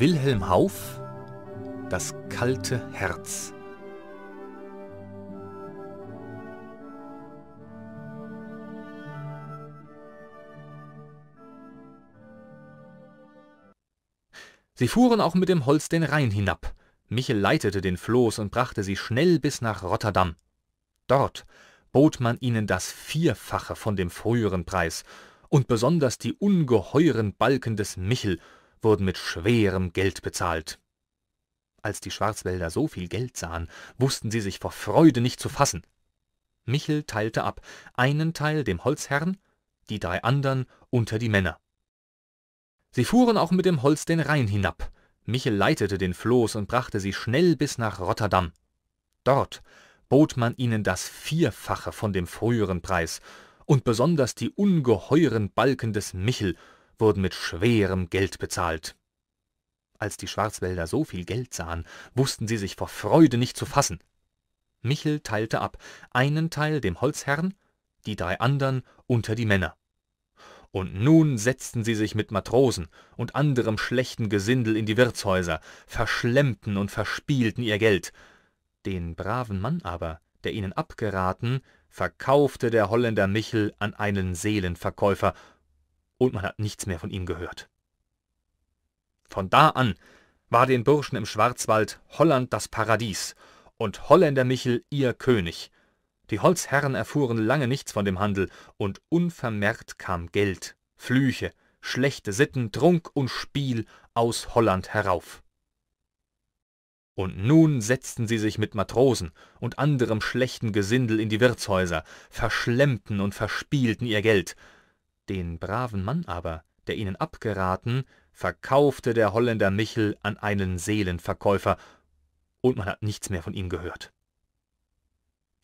Wilhelm Hauff Das kalte Herz Sie fuhren auch mit dem Holz den Rhein hinab. Michel leitete den Floß und brachte sie schnell bis nach Rotterdam. Dort bot man ihnen das Vierfache von dem früheren Preis und besonders die ungeheuren Balken des Michel wurden mit schwerem Geld bezahlt. Als die Schwarzwälder so viel Geld sahen, wußten sie sich vor Freude nicht zu fassen. Michel teilte ab, einen Teil dem Holzherrn, die drei anderen unter die Männer. Sie fuhren auch mit dem Holz den Rhein hinab. Michel leitete den Floß und brachte sie schnell bis nach Rotterdam. Dort bot man ihnen das Vierfache von dem früheren Preis und besonders die ungeheuren Balken des Michel wurden mit schwerem Geld bezahlt. Als die Schwarzwälder so viel Geld sahen, wußten sie sich vor Freude nicht zu fassen. Michel teilte ab, einen Teil dem Holzherrn, die drei anderen unter die Männer. Und nun setzten sie sich mit Matrosen und anderem schlechten Gesindel in die Wirtshäuser, verschlemmten und verspielten ihr Geld. Den braven Mann aber, der ihnen abgeraten, verkaufte der Holländer Michel an einen Seelenverkäufer und man hat nichts mehr von ihm gehört. Von da an war den Burschen im Schwarzwald Holland das Paradies und Holländer Michel ihr König. Die Holzherren erfuhren lange nichts von dem Handel, und unvermehrt kam Geld, Flüche, schlechte Sitten, Trunk und Spiel aus Holland herauf. Und nun setzten sie sich mit Matrosen und anderem schlechten Gesindel in die Wirtshäuser, verschlemmten und verspielten ihr Geld, den braven Mann aber, der ihnen abgeraten, verkaufte der Holländer Michel an einen Seelenverkäufer, und man hat nichts mehr von ihm gehört.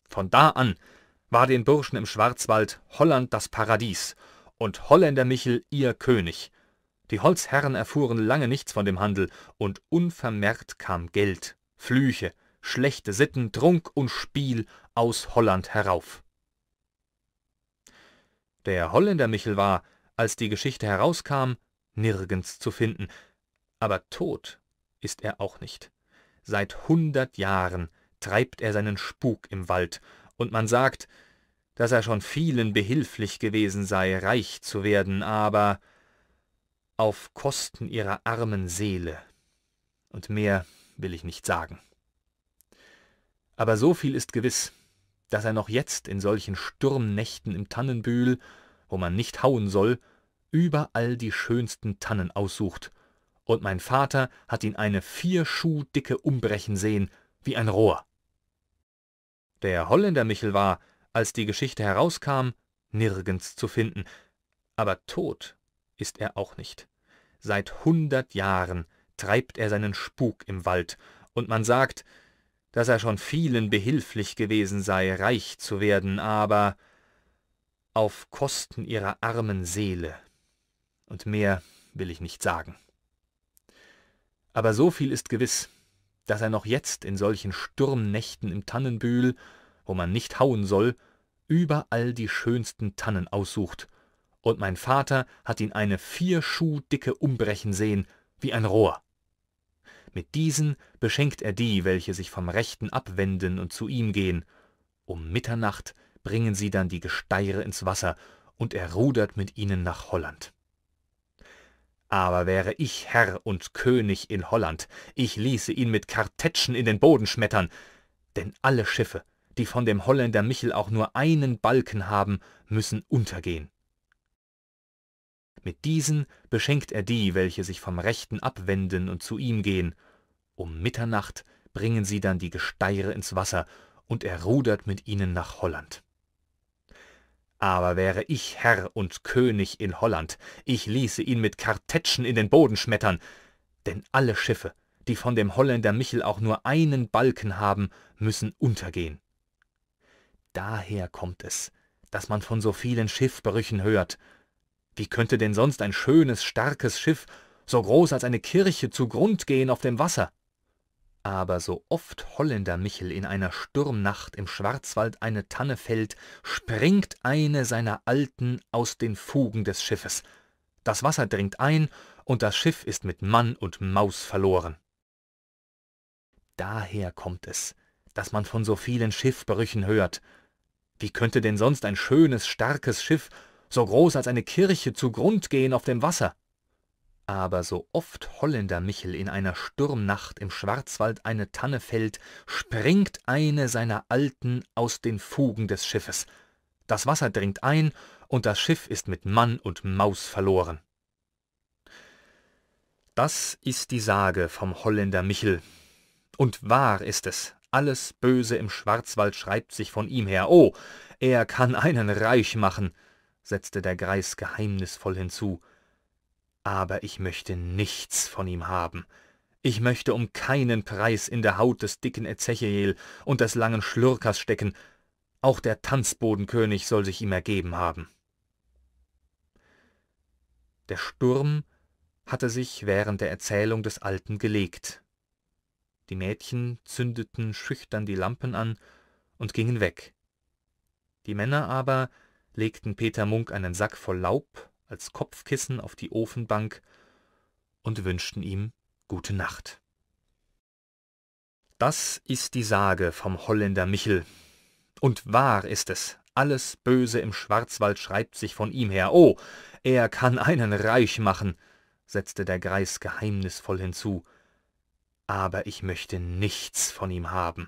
Von da an war den Burschen im Schwarzwald Holland das Paradies und Holländer Michel ihr König. Die Holzherren erfuhren lange nichts von dem Handel, und unvermehrt kam Geld, Flüche, schlechte Sitten, Trunk und Spiel aus Holland herauf. Der Holländer Michel war, als die Geschichte herauskam, nirgends zu finden, aber tot ist er auch nicht. Seit hundert Jahren treibt er seinen Spuk im Wald, und man sagt, dass er schon vielen behilflich gewesen sei, reich zu werden, aber auf Kosten ihrer armen Seele. Und mehr will ich nicht sagen. Aber so viel ist gewiss, daß er noch jetzt in solchen sturmnächten im tannenbühl wo man nicht hauen soll überall die schönsten tannen aussucht und mein vater hat ihn eine vier schuh dicke umbrechen sehen wie ein rohr der holländer michel war als die geschichte herauskam nirgends zu finden aber tot ist er auch nicht seit hundert jahren treibt er seinen spuk im wald und man sagt daß er schon vielen behilflich gewesen sei, reich zu werden, aber auf Kosten ihrer armen Seele. Und mehr will ich nicht sagen. Aber so viel ist gewiss, daß er noch jetzt in solchen Sturmnächten im Tannenbühl, wo man nicht hauen soll, überall die schönsten Tannen aussucht, und mein Vater hat ihn eine vier Schuh dicke umbrechen sehen, wie ein Rohr mit diesen beschenkt er die, welche sich vom Rechten abwenden und zu ihm gehen. Um Mitternacht bringen sie dann die Gesteire ins Wasser, und er rudert mit ihnen nach Holland. Aber wäre ich Herr und König in Holland, ich ließe ihn mit Kartätschen in den Boden schmettern, denn alle Schiffe, die von dem Holländer Michel auch nur einen Balken haben, müssen untergehen. Mit diesen beschenkt er die, welche sich vom Rechten abwenden und zu ihm gehen. Um Mitternacht bringen sie dann die Gesteire ins Wasser, und er rudert mit ihnen nach Holland. Aber wäre ich Herr und König in Holland, ich ließe ihn mit Kartätschen in den Boden schmettern, denn alle Schiffe, die von dem Holländer Michel auch nur einen Balken haben, müssen untergehen. Daher kommt es, dass man von so vielen Schiffbrüchen hört, wie könnte denn sonst ein schönes, starkes Schiff, so groß als eine Kirche, zugrund gehen auf dem Wasser? Aber so oft Holländer Michel in einer Sturmnacht im Schwarzwald eine Tanne fällt, springt eine seiner Alten aus den Fugen des Schiffes. Das Wasser dringt ein, und das Schiff ist mit Mann und Maus verloren. Daher kommt es, dass man von so vielen Schiffbrüchen hört. Wie könnte denn sonst ein schönes, starkes Schiff, so groß als eine Kirche, zugrund gehen auf dem Wasser. Aber so oft Holländer Michel in einer Sturmnacht im Schwarzwald eine Tanne fällt, springt eine seiner Alten aus den Fugen des Schiffes. Das Wasser dringt ein, und das Schiff ist mit Mann und Maus verloren. Das ist die Sage vom Holländer Michel. Und wahr ist es, alles Böse im Schwarzwald schreibt sich von ihm her. Oh, er kann einen reich machen setzte der Greis geheimnisvoll hinzu, aber ich möchte nichts von ihm haben. Ich möchte um keinen Preis in der Haut des dicken Ezechiel und des langen Schlürkers stecken, auch der Tanzbodenkönig soll sich ihm ergeben haben. Der Sturm hatte sich während der Erzählung des Alten gelegt. Die Mädchen zündeten schüchtern die Lampen an und gingen weg. Die Männer aber legten Peter Munk einen Sack voll Laub als Kopfkissen auf die Ofenbank und wünschten ihm gute Nacht. Das ist die Sage vom Holländer Michel. Und wahr ist es, alles Böse im Schwarzwald schreibt sich von ihm her. Oh, er kann einen reich machen, setzte der Greis geheimnisvoll hinzu. Aber ich möchte nichts von ihm haben.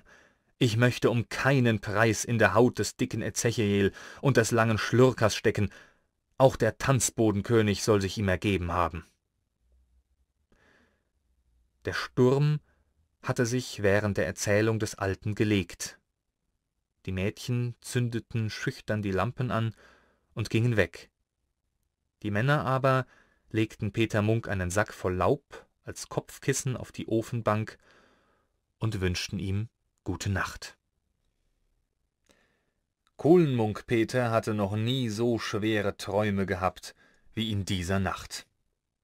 Ich möchte um keinen Preis in der Haut des dicken Ezechiel und des langen Schlurkers stecken, auch der Tanzbodenkönig soll sich ihm ergeben haben. Der Sturm hatte sich während der Erzählung des Alten gelegt. Die Mädchen zündeten schüchtern die Lampen an und gingen weg. Die Männer aber legten Peter Munk einen Sack voll Laub als Kopfkissen auf die Ofenbank und wünschten ihm Gute Nacht. Kohlenmunk Peter hatte noch nie so schwere Träume gehabt wie in dieser Nacht.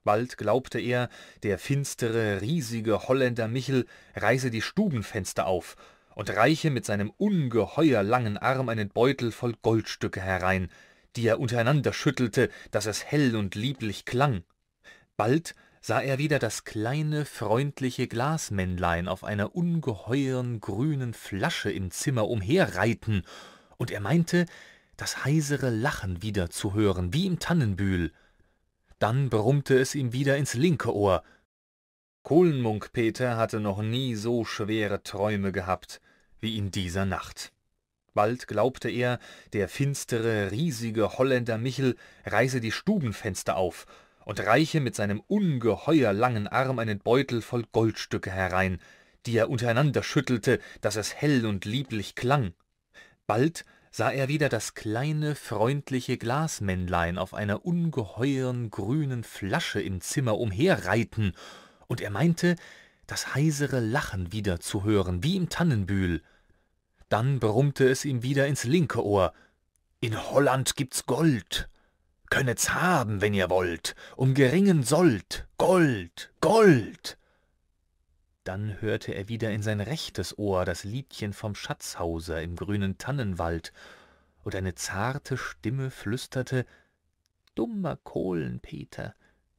Bald glaubte er, der finstere, riesige Holländer Michel reiße die Stubenfenster auf und reiche mit seinem ungeheuer langen Arm einen Beutel voll Goldstücke herein, die er untereinander schüttelte, daß es hell und lieblich klang. Bald sah er wieder das kleine, freundliche Glasmännlein auf einer ungeheuren grünen Flasche im Zimmer umherreiten, und er meinte, das heisere Lachen wieder zu hören, wie im Tannenbühl. Dann brummte es ihm wieder ins linke Ohr. Kulmunk Peter hatte noch nie so schwere Träume gehabt wie in dieser Nacht. Bald glaubte er, der finstere, riesige Holländer Michel reiße die Stubenfenster auf und reiche mit seinem ungeheuer langen Arm einen Beutel voll Goldstücke herein, die er untereinander schüttelte, daß es hell und lieblich klang. Bald sah er wieder das kleine, freundliche Glasmännlein auf einer ungeheuren grünen Flasche im Zimmer umherreiten, und er meinte, das heisere Lachen wieder zu hören, wie im Tannenbühl. Dann brummte es ihm wieder ins linke Ohr. In Holland gibt's Gold. Könnet's haben, wenn ihr wollt, um geringen Sold, Gold, Gold! Dann hörte er wieder in sein rechtes Ohr das Liedchen vom Schatzhauser im grünen Tannenwald, und eine zarte Stimme flüsterte, »Dummer Kohlenpeter,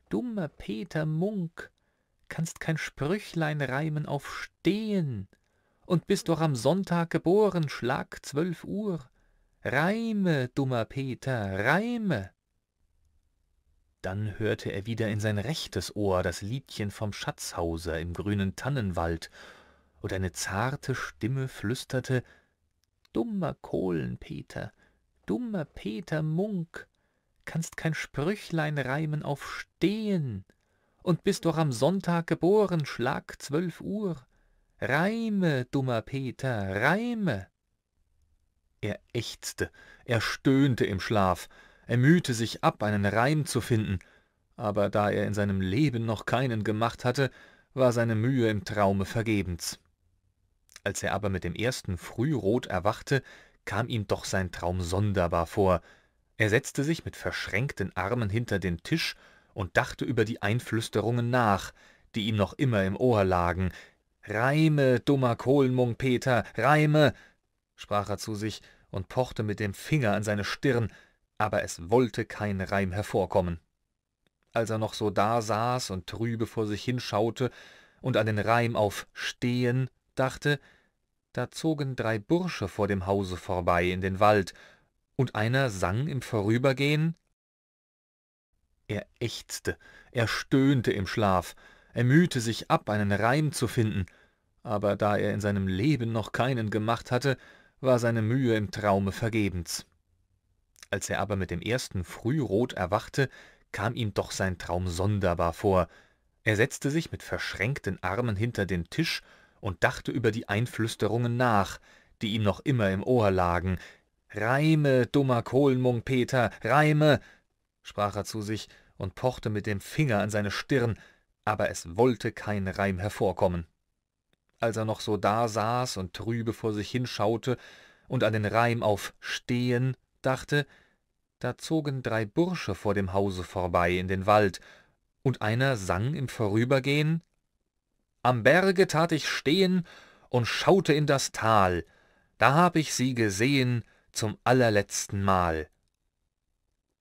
dummer Peter Munk, kannst kein Sprüchlein reimen auf Stehen, und bist doch am Sonntag geboren, Schlag zwölf Uhr. Reime, dummer Peter, reime!« dann hörte er wieder in sein rechtes Ohr das Liedchen vom Schatzhauser im grünen Tannenwald, und eine zarte Stimme flüsterte »Dummer Kohlenpeter, dummer Peter Munk, kannst kein Sprüchlein reimen auf »stehen«, und bist doch am Sonntag geboren, Schlag zwölf Uhr. Reime, dummer Peter, reime!« Er ächzte, er stöhnte im Schlaf, er mühte sich ab, einen Reim zu finden, aber da er in seinem Leben noch keinen gemacht hatte, war seine Mühe im Traume vergebens. Als er aber mit dem ersten Frührot erwachte, kam ihm doch sein Traum sonderbar vor. Er setzte sich mit verschränkten Armen hinter den Tisch und dachte über die Einflüsterungen nach, die ihm noch immer im Ohr lagen. »Reime, dummer Kohlmung, Peter, reime!« sprach er zu sich und pochte mit dem Finger an seine Stirn, aber es wollte kein Reim hervorkommen. Als er noch so da saß und trübe vor sich hinschaute und an den Reim auf Stehen dachte, da zogen drei Bursche vor dem Hause vorbei in den Wald, und einer sang im Vorübergehen. Er ächzte, er stöhnte im Schlaf, er mühte sich ab, einen Reim zu finden, aber da er in seinem Leben noch keinen gemacht hatte, war seine Mühe im Traume vergebens. Als er aber mit dem ersten Frührot erwachte, kam ihm doch sein Traum sonderbar vor. Er setzte sich mit verschränkten Armen hinter den Tisch und dachte über die Einflüsterungen nach, die ihm noch immer im Ohr lagen. »Reime, dummer Kohlmung, Peter, reime!« sprach er zu sich und pochte mit dem Finger an seine Stirn, aber es wollte kein Reim hervorkommen. Als er noch so da saß und trübe vor sich hinschaute und an den Reim auf »stehen« dachte, da zogen drei Bursche vor dem Hause vorbei in den Wald, und einer sang im Vorübergehen »Am Berge tat ich stehen und schaute in das Tal, da hab ich sie gesehen zum allerletzten Mal.«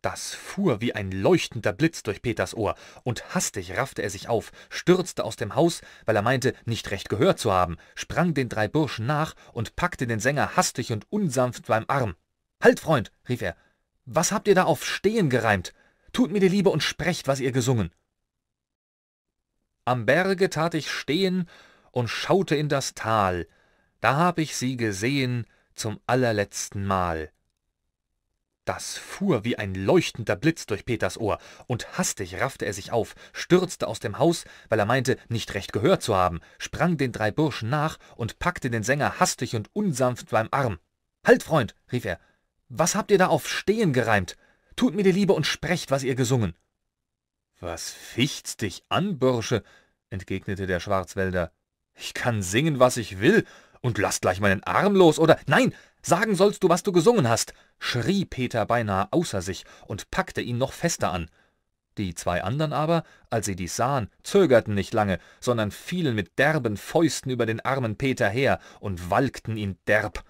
das fuhr wie ein leuchtender Blitz durch Peters Ohr, und hastig raffte er sich auf, stürzte aus dem Haus, weil er meinte, nicht recht gehört zu haben, sprang den drei Burschen nach und packte den Sänger hastig und unsanft beim Arm. »Halt, Freund«, rief er, was habt ihr da auf Stehen gereimt? Tut mir die Liebe und sprecht, was ihr gesungen. Am Berge tat ich stehen und schaute in das Tal, da hab ich sie gesehen zum allerletzten Mal. Das fuhr wie ein leuchtender Blitz durch Peters Ohr, und hastig raffte er sich auf, stürzte aus dem Haus, weil er meinte, nicht recht gehört zu haben, sprang den drei Burschen nach und packte den Sänger hastig und unsanft beim Arm. Halt, Freund, rief er, was habt ihr da auf Stehen gereimt? Tut mir die Liebe und sprecht, was ihr gesungen. Was ficht's dich an, Bursche? entgegnete der Schwarzwälder. Ich kann singen, was ich will, und lass gleich meinen Arm los, oder nein, sagen sollst du, was du gesungen hast, schrie Peter beinahe außer sich und packte ihn noch fester an. Die zwei anderen aber, als sie dies sahen, zögerten nicht lange, sondern fielen mit derben Fäusten über den armen Peter her und walkten ihn derb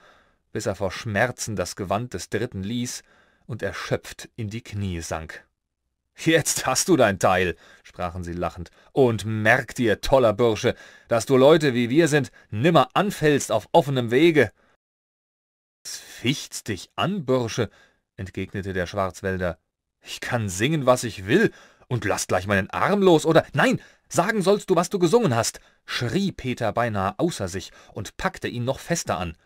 bis er vor Schmerzen das Gewand des Dritten ließ und erschöpft in die Knie sank. Jetzt hast du dein Teil, sprachen sie lachend, und merk dir, toller Bursche, dass du Leute wie wir sind nimmer anfällst auf offenem Wege. Es ficht's dich an, Bursche, entgegnete der Schwarzwälder. Ich kann singen, was ich will, und lass gleich meinen Arm los, oder nein, sagen sollst du, was du gesungen hast, schrie Peter beinahe außer sich und packte ihn noch fester an.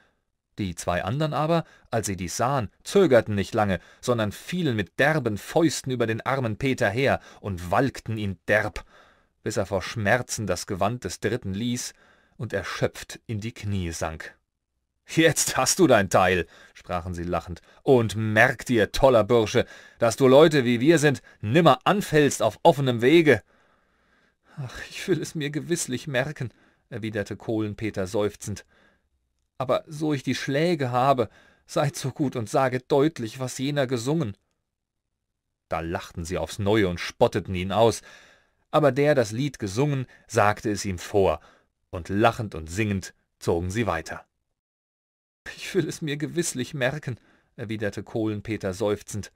Die zwei anderen aber, als sie dies sahen, zögerten nicht lange, sondern fielen mit derben Fäusten über den armen Peter her und walkten ihn derb, bis er vor Schmerzen das Gewand des Dritten ließ und erschöpft in die Knie sank. »Jetzt hast du dein Teil«, sprachen sie lachend, »und merk dir, toller Bursche, dass du Leute wie wir sind nimmer anfällst auf offenem Wege.« »Ach, ich will es mir gewisslich merken«, erwiderte Kohlenpeter seufzend, aber so ich die Schläge habe, seid so gut und sage deutlich, was jener gesungen. Da lachten sie aufs neue und spotteten ihn aus, aber der das Lied gesungen, sagte es ihm vor, und lachend und singend zogen sie weiter. Ich will es mir gewisslich merken, erwiderte Kohlenpeter seufzend,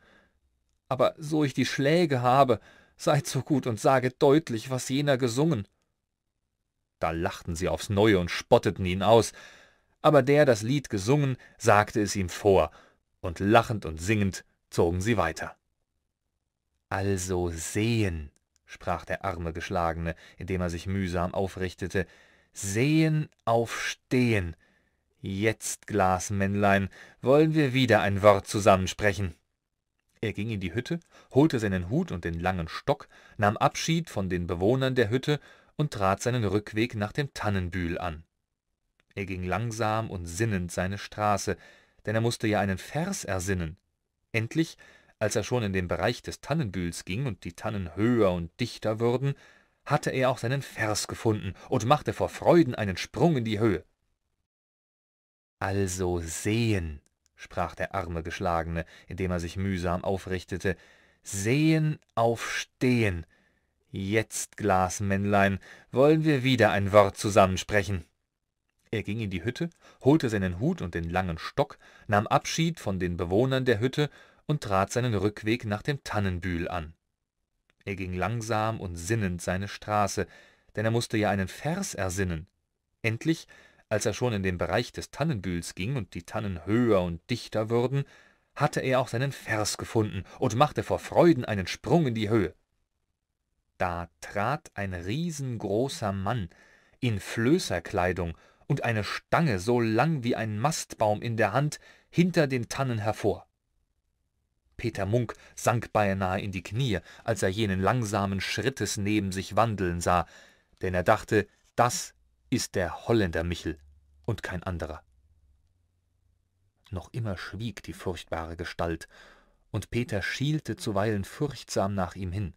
aber so ich die Schläge habe, seid so gut und sage deutlich, was jener gesungen. Da lachten sie aufs neue und spotteten ihn aus, aber der das Lied gesungen, sagte es ihm vor, und lachend und singend zogen sie weiter. Also sehen, sprach der arme Geschlagene, indem er sich mühsam aufrichtete, sehen aufstehen. Jetzt, Glasmännlein, wollen wir wieder ein Wort zusammensprechen. Er ging in die Hütte, holte seinen Hut und den langen Stock, nahm Abschied von den Bewohnern der Hütte und trat seinen Rückweg nach dem Tannenbühl an. Er ging langsam und sinnend seine Straße, denn er mußte ja einen Vers ersinnen. Endlich, als er schon in den Bereich des Tannenbühls ging und die Tannen höher und dichter wurden, hatte er auch seinen Vers gefunden und machte vor Freuden einen Sprung in die Höhe. Also sehen, sprach der arme Geschlagene, indem er sich mühsam aufrichtete, sehen auf stehen. Jetzt, Glasmännlein, wollen wir wieder ein Wort zusammensprechen. Er ging in die Hütte, holte seinen Hut und den langen Stock, nahm Abschied von den Bewohnern der Hütte und trat seinen Rückweg nach dem Tannenbühl an. Er ging langsam und sinnend seine Straße, denn er musste ja einen Vers ersinnen. Endlich, als er schon in den Bereich des Tannenbühls ging und die Tannen höher und dichter wurden, hatte er auch seinen Vers gefunden und machte vor Freuden einen Sprung in die Höhe. Da trat ein riesengroßer Mann in Flößerkleidung und eine Stange so lang wie ein Mastbaum in der Hand hinter den Tannen hervor. Peter Munk sank beinahe in die Knie, als er jenen langsamen Schrittes neben sich wandeln sah, denn er dachte, das ist der Holländer Michel und kein anderer. Noch immer schwieg die furchtbare Gestalt, und Peter schielte zuweilen furchtsam nach ihm hin.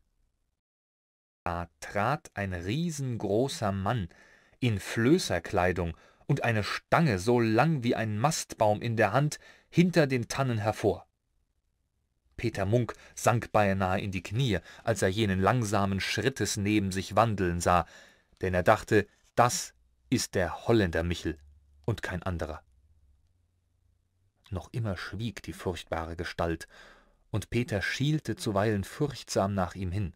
Da trat ein riesengroßer Mann, in Flößerkleidung und eine Stange so lang wie ein Mastbaum in der Hand hinter den Tannen hervor. Peter Munk sank beinahe in die Knie, als er jenen langsamen Schrittes neben sich wandeln sah, denn er dachte, das ist der Holländer Michel und kein anderer. Noch immer schwieg die furchtbare Gestalt, und Peter schielte zuweilen furchtsam nach ihm hin.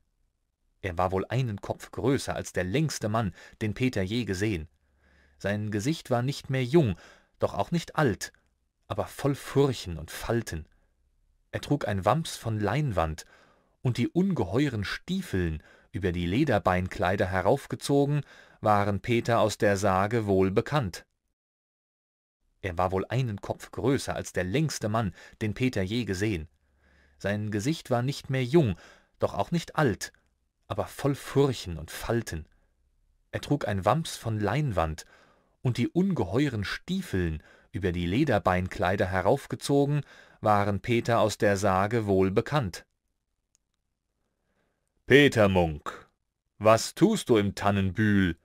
Er war wohl einen Kopf größer als der längste Mann, den Peter je gesehen. Sein Gesicht war nicht mehr jung, doch auch nicht alt, aber voll Furchen und Falten. Er trug ein Wams von Leinwand, und die ungeheuren Stiefeln, über die Lederbeinkleider heraufgezogen, waren Peter aus der Sage wohl bekannt. Er war wohl einen Kopf größer als der längste Mann, den Peter je gesehen. Sein Gesicht war nicht mehr jung, doch auch nicht alt, aber voll Furchen und Falten. Er trug ein Wams von Leinwand und die ungeheuren Stiefeln, über die Lederbeinkleider heraufgezogen, waren Peter aus der Sage wohl bekannt. »Peter Munk, was tust du im Tannenbühl?«